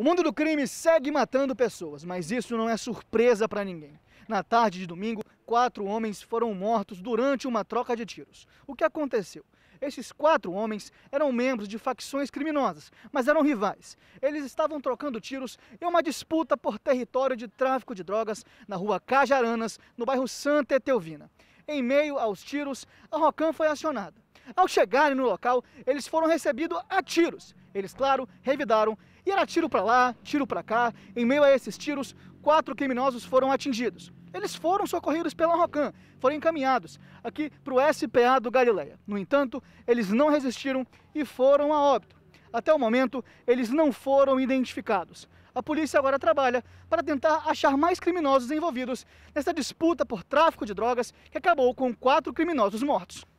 O mundo do crime segue matando pessoas, mas isso não é surpresa para ninguém. Na tarde de domingo, quatro homens foram mortos durante uma troca de tiros. O que aconteceu? Esses quatro homens eram membros de facções criminosas, mas eram rivais. Eles estavam trocando tiros em uma disputa por território de tráfico de drogas na rua Cajaranas, no bairro Santa Etelvina. Em meio aos tiros, a Rocan foi acionada. Ao chegarem no local, eles foram recebidos a tiros. Eles, claro, revidaram e era tiro para lá, tiro para cá. Em meio a esses tiros, quatro criminosos foram atingidos. Eles foram socorridos pela Rocan, foram encaminhados aqui para o SPA do Galileia. No entanto, eles não resistiram e foram a óbito. Até o momento, eles não foram identificados. A polícia agora trabalha para tentar achar mais criminosos envolvidos nessa disputa por tráfico de drogas que acabou com quatro criminosos mortos.